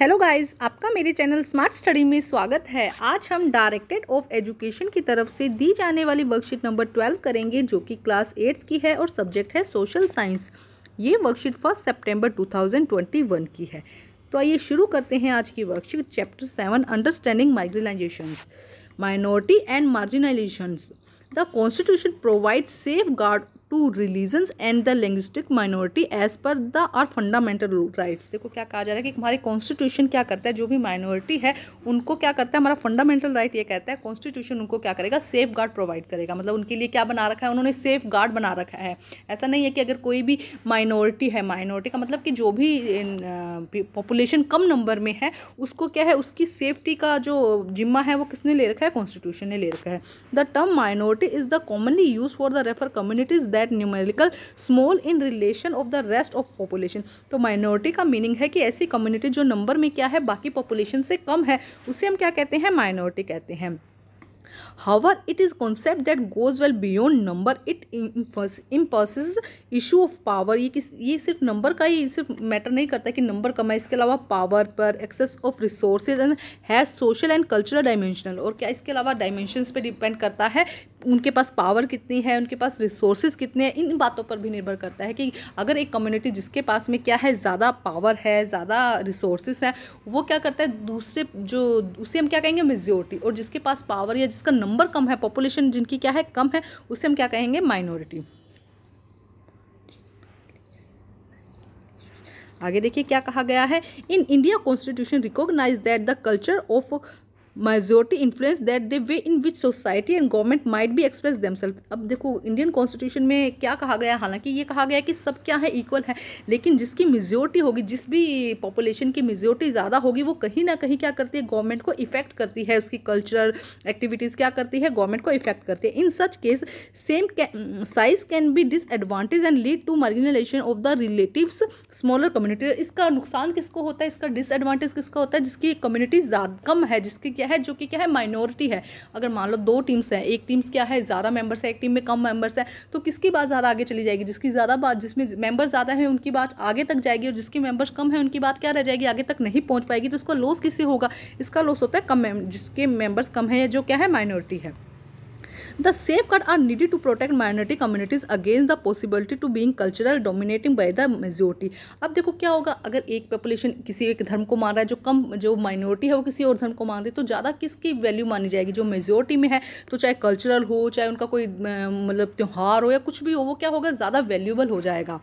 Hello guys आपका मेरे channel smart study में स्वागत है आज हम डायरेक्टेड ऑफ एजुकेशन की तरफ से दी जाने वाली वर्कशीट नंबर ट्वेल्व करेंगे जो कि क्लास एट्थ की है और सब्जेक्ट है सोशल साइंस ये वर्कशीट फर्स्ट सितंबर 2021 की है तो आइए शुरू करते हैं आज की worksheet chapter seven understanding marginalisation minority and marginalisation the constitution provide safeguard to religion and the linguistic minority as per the are fundamental rights देखो क्या कहा जा रहा है कि हमारे कॉन्स्टिट्यूशन क्या करता है जो भी माइनॉरिटी है उनको क्या करता है हमारा फंडामेंटल राइट right ये कहता है कॉन्स्टिट्यूशन उनको क्या करेगा सेफ गार्ड प्रोवाइड करेगा मतलब उनके लिए क्या बना रखा है उन्होंने सेफ गार्ड बना रखा है ऐसा नहीं है कि अगर कोई भी माइनॉरिटी है माइनॉरिटी का मतलब कि जो भी पॉपुलेशन कम नंबर में है उसको क्या है उसकी सेफ्टी का जो जिम्मा है वो किसने ले रखा है कॉन्स्टिट्यूशन ने ले रखा है the term minority is the commonly use for the refer communities that numerical small in relation of the rest of population तो माइनॉरिटी का मीनिंग है कि ऐसी कम्युनिटी जो नंबर में क्या है बाकी पॉपुलेशन से कम है उसे हम क्या कहते हैं माइनॉरिटी कहते हैं however it is concept that goes well beyond number it impulses the issue of power ये किस ये सिर्फ नंबर का ही सिर्फ मैटर नहीं करता कि नंबर कम है इसके अलावा पावर पर access of resources and has social and cultural dimensional और क्या इसके अलावा डायमेंशंस पर डिपेंड करता है उनके पास पावर कितनी है उनके पास रिसोर्सेज कितने हैं इन बातों पर भी निर्भर करता है कि अगर एक कम्युनिटी जिसके पास में क्या है ज़्यादा पावर है ज़्यादा रिसोर्सेज है वो क्या करता है दूसरे जो उसे हम क्या कहेंगे मेजोरिटी और जिसके पास पावर या जिसका नंबर कम है पॉपुलेशन जिनकी क्या है कम है उसे हम क्या कहेंगे माइनॉरिटी आगे देखिए क्या कहा गया है in India constitution recognise that the culture of majority influence that the way in which society and government might be express themselves अब देखो इंडियन कॉन्स्टिट्यूशन में क्या कहा गया हालांकि ये कहा गया कि सब क्या है इक्वल है लेकिन जिसकी मेजोरिटी होगी जिस भी पॉपुलेशन की मेजोरिटी ज़्यादा होगी वो कहीं ना कहीं क्या करती है गवर्नमेंट को इफेक्ट करती है उसकी कल्चरल एक्टिविटीज़ क्या करती है गवर्नमेंट को इफेक्ट करती है in such case same size can be disadvantage and lead to marginalisation of the relative smaller community इसका नुकसान किसको होता है इसका डिसएडवांटेज किसका होता है जिसकी कम्युनिटी कम है जिसकी क्या क्या है जो कि क्या है माइनॉरिटी है अगर मान लो दो टीम्स हैं एक टीम्स क्या है ज़्यादा मेंबर्स है एक टीम में कम मेंबर्स है तो किसकी बात ज़्यादा आगे चली जाएगी जिसकी ज़्यादा बात जिसमें मेंबर ज़्यादा है उनकी बात आगे तक जाएगी और जिसकी मेंबर्स कम है उनकी बात क्या रह जाएगी आगे तक नहीं पहुँच पाएगी तो इसका लॉस किससे होगा इसका लॉस होता है कम जिसके मेंबर्स कम है जो क्या है माइनॉरिटी है safe safeguard are needed to protect minority communities against the possibility to being cultural dominating by the majority अब देखो क्या होगा अगर एक पॉपुलेशन किसी एक धर्म को मान रहा है जो कम जो माइनॉरिटी है वो किसी और धर्म को मान रही है तो ज़्यादा किसकी वैल्यू मानी जाएगी जो मेजोरिटी में है तो चाहे कल्चरल हो चाहे उनका कोई मतलब त्यौहार हो या कुछ भी हो वो क्या होगा ज़्यादा वैल्यूबल हो जाएगा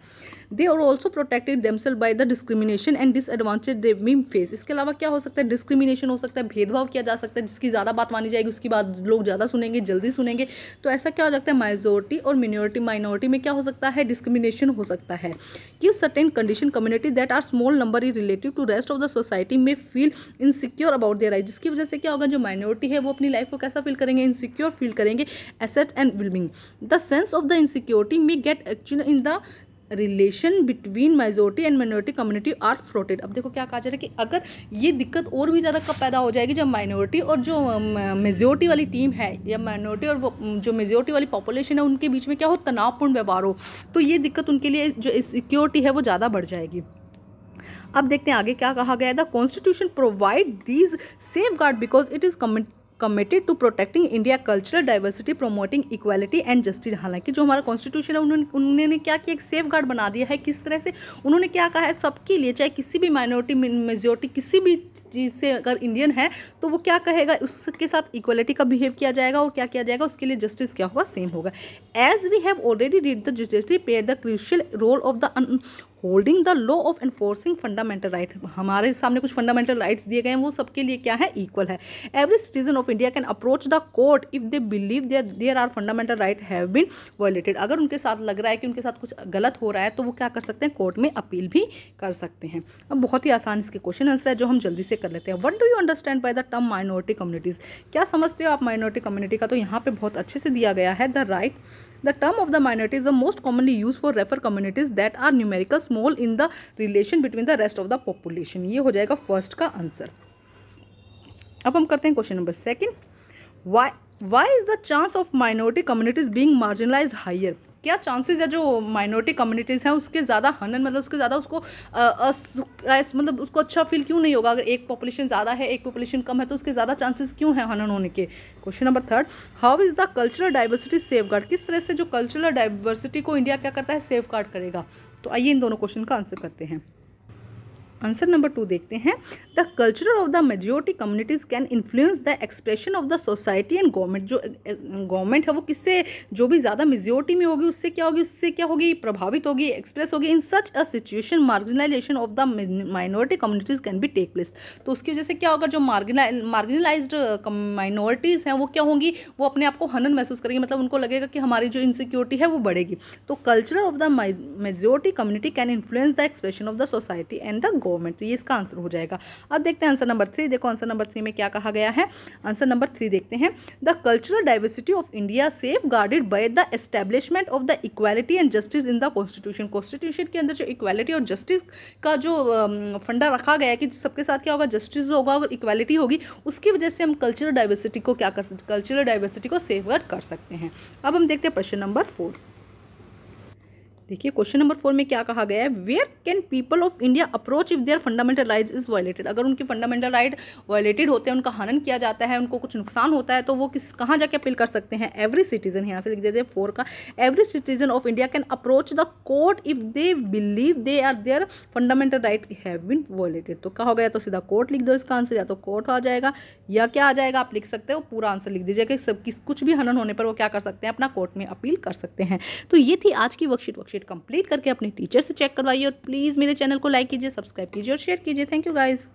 they are also protected themselves by the discrimination and disadvantage they may face इसके अलावा क्या हो सकता है डिस्क्रिमिनेशन हो सकता है भेदभाव किया जा सकता है जिसकी ज़्यादा बात मानी जाएगी उसकी बात लोग ज़्यादा सुनेंगे जल्दी सुनेंगे करेंगे तो ऐसा क्या हो सकता है माइजोरिटी और मिनोरिटी माइनॉरिटी में क्या हो सकता है डिस्क्रिमिनेशन हो सकता है कि certain condition community that are small number is relative to rest of the society में feel insecure about their right जिसकी वजह से क्या होगा जो माइनॉरिटी है वो अपनी लाइफ को कैसा फील करेंगे इनसिक्योर फील करेंगे asset and whelming the sense of the insecurity may get actually in the relation between majority and minority community are fraught अब देखो क्या कहा जा रहा है कि अगर ये दिक्कत और भी ज़्यादा कब पैदा हो जाएगी जब माइनॉरिटी और जो मेजोरिटी वाली टीम है या माइनॉरिटी और जो मेजोरिटी वाली पॉपुलेशन है उनके बीच में क्या हो तनावपूर्ण व्यवहार हो तो ये दिक्कत उनके लिए जो सिक्योरिटी है वो ज़्यादा बढ़ जाएगी अब देखते हैं आगे क्या कहा गया है the constitution provide these safeguard because it is commit committed to protecting India cultural diversity promoting equality and justice हालांकि जो हमारा कॉन्स्टिट्यूशन है उन्होंने उन्होंने क्या किया एक सेफ गार्ड बना दिया है किस तरह से उन्होंने क्या कहा है सबके लिए चाहे किसी भी माइनॉरिटी मेजोरिटी किसी भी चीज़ से अगर इंडियन है तो वो क्या कहेगा उसके साथ इक्वलिटी का बिहेव किया जाएगा और क्या किया जाएगा उसके लिए जस्टिस क्या होगा सेम होगा as we have already read the justice player the crucial role of the holding the law of enforcing fundamental right हमारे सामने कुछ फंडामेंटल राइट्स दिए गए हैं वो सबके लिए क्या है इक्वल है every citizen of India can approach the court if they believe there there are fundamental right have been violated अगर उनके साथ लग रहा है कि उनके साथ कुछ गलत हो रहा है तो वो क्या कर सकते हैं कोर्ट में अपील भी कर सकते हैं अब बहुत ही आसान इसके क्वेश्चन आंसर है जो हम जल्दी से कर लेते हैं what do you understand by the term minority communities क्या समझते हो आप माइनॉरिटी कम्युनिटी का तो यहाँ पर बहुत अच्छे से दिया गया है the right right The term of the minority is the most commonly used for refer communities that are numerical small in the relation between the rest of the population. ये हो जाएगा फर्स्ट का आंसर अब हम करते हैं question number second why why is the chance of minority communities being marginalise higher क्या chances है जो माइनॉरिटी कम्युनिटीज़ हैं उसके ज़्यादा हनन मतलब उसके ज़्यादा उसको मतलब उसको अच्छा फील क्यों नहीं होगा अगर एक पॉपुलेशन ज़्यादा है एक पॉपुलेशन कम है तो उसके ज़्यादा चांसेस क्यों है हनन होने के question number third how is the cultural diversity safe किस तरह से जो कल्चरल डाइवर्सिटी को इंडिया क्या करता है सेफ करेगा तो आइए इन दोनों क्वेश्चन का आंसर करते हैं आंसर नंबर टू देखते हैं the culture of the majority communities can influence the expression of the society and government जो गवर्नमेंट है वो किससे जो भी ज़्यादा मेजोरिटी में होगी उससे क्या होगी उससे क्या होगी प्रभावित होगी एक्सप्रेस होगी in such a situation marginalisation of the minority communities can be take place तो उसकी वजह से क्या होगा जो मार्गिनाइज माइनॉरिटीज़ हैं वो क्या होंगी वो अपने आप को हनन महसूस करेंगे मतलब उनको लगेगा कि हमारी जो इनसिक्योरिटी है वो बढ़ेगी तो culture of the majority community can influence the expression of the society and the government government तो ये इसका आंसर हो जाएगा अब देखते हैं आंसर नंबर थ्री देखो आंसर नंबर थ्री में क्या कहा गया है आंसर नंबर थ्री देखते हैं the cultural diversity of India safeguarded by the establishment of the equality and justice in the constitution constitution के अंदर जो इक्वालिटी और जस्टिस का जो um, फंडा रखा गया है कि सबके साथ क्या होगा जस्टिस होगा और इक्वालिटी होगी उसकी वजह से हम कल्चरल डाइवर्सिटी को क्या कर सकते कल्चरल डाइवर्सिटी को सेफ कर सकते हैं अब हम देखते हैं प्रश्न नंबर फोर देखिए क्वेश्चन नंबर फोर में क्या कहा गया है where can people of India approach if their fundamental right is violated अगर उनकी फंडामेंटल राइट वायलेटेड होते हैं उनका हनन किया जाता है उनको कुछ नुकसान होता है तो वो किस कहाँ जाके अपील कर सकते हैं एवरी सिटीजन यहाँ से लिख देते हैं फोर का every citizen of India can approach the court if they believe they are their fundamental right have been violated तो कहा गया तो सीधा कोर्ट लिख दो इसका आंसर या तो कोर्ट आ जाएगा या क्या आ जाएगा आप लिख सकते हो पूरा आंसर लिख दीजिए कि सब किस कुछ भी हनन होने पर वो क्या कर सकते हैं अपना कोर्ट में अपील कर सकते हैं तो ये थी आज की वर्कशीट वर्कशीट वर्कशीट कंप्लीट करके अपने टीचर से चेक करवाइए और प्लीज़ मेरे चैनल को लाइक कीजिए सब्सक्राइब कीजिए और शेयर कीजिए थैंक यू गाइज़